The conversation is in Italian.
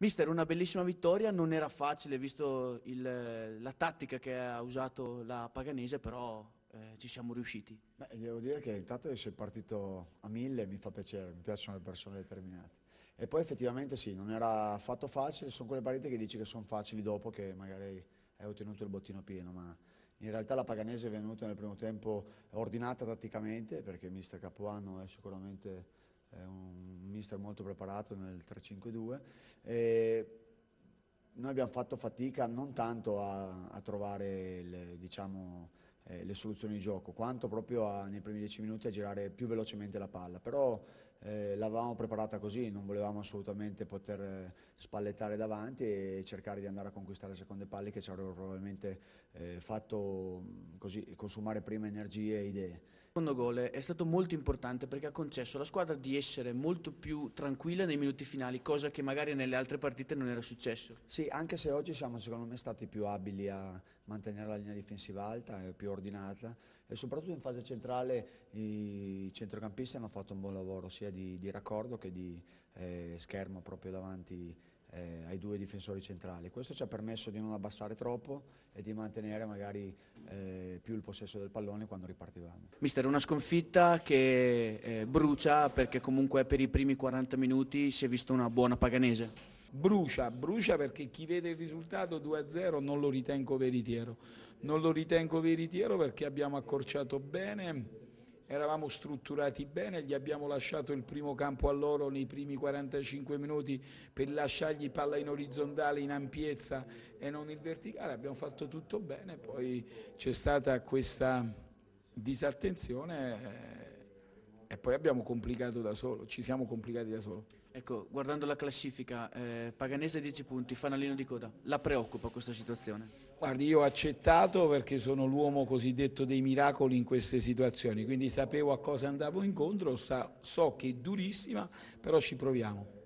Mister, una bellissima vittoria, non era facile visto il, la tattica che ha usato la Paganese, però eh, ci siamo riusciti. Beh, devo dire che intanto sei partito a mille, mi fa piacere, mi piacciono le persone determinate. E poi effettivamente sì, non era affatto facile, sono quelle partite che dici che sono facili dopo che magari hai ottenuto il bottino pieno, ma in realtà la Paganese è venuta nel primo tempo ordinata tatticamente, perché mister Capuano è sicuramente è un mister molto preparato nel 3-5-2. E noi abbiamo fatto fatica non tanto a, a trovare le, diciamo, eh, le, soluzioni di gioco, quanto proprio a, nei primi 10 minuti a girare più velocemente la palla, però eh, l'avevamo preparata così, non volevamo assolutamente poter eh, spallettare davanti e cercare di andare a conquistare seconde palle che ci avrebbero probabilmente eh, fatto mm, così, consumare prima energie e idee secondo gol è stato molto importante perché ha concesso alla squadra di essere molto più tranquilla nei minuti finali, cosa che magari nelle altre partite non era successo. Sì, anche se oggi siamo secondo me stati più abili a mantenere la linea difensiva alta e più ordinata e soprattutto in fase centrale i centrocampisti hanno fatto un buon lavoro sia di, di raccordo che di eh, schermo proprio davanti eh, ai due difensori centrali. Questo ci ha permesso di non abbassare troppo e di mantenere magari eh, più il possesso del pallone quando ripartivamo. Mister, una sconfitta che eh, brucia perché comunque per i primi 40 minuti si è vista una buona paganese. Brucia, brucia perché chi vede il risultato 2-0 non lo ritengo veritiero. Non lo ritengo veritiero perché abbiamo accorciato bene eravamo strutturati bene, gli abbiamo lasciato il primo campo a loro nei primi 45 minuti per lasciargli palla in orizzontale, in ampiezza e non in verticale, abbiamo fatto tutto bene, poi c'è stata questa disattenzione eh, e poi abbiamo complicato da solo, ci siamo complicati da solo. Ecco, guardando la classifica, eh, Paganese 10 punti, fanalino di coda, la preoccupa questa situazione? Guardi, io ho accettato perché sono l'uomo cosiddetto dei miracoli in queste situazioni, quindi sapevo a cosa andavo incontro, so che è durissima, però ci proviamo.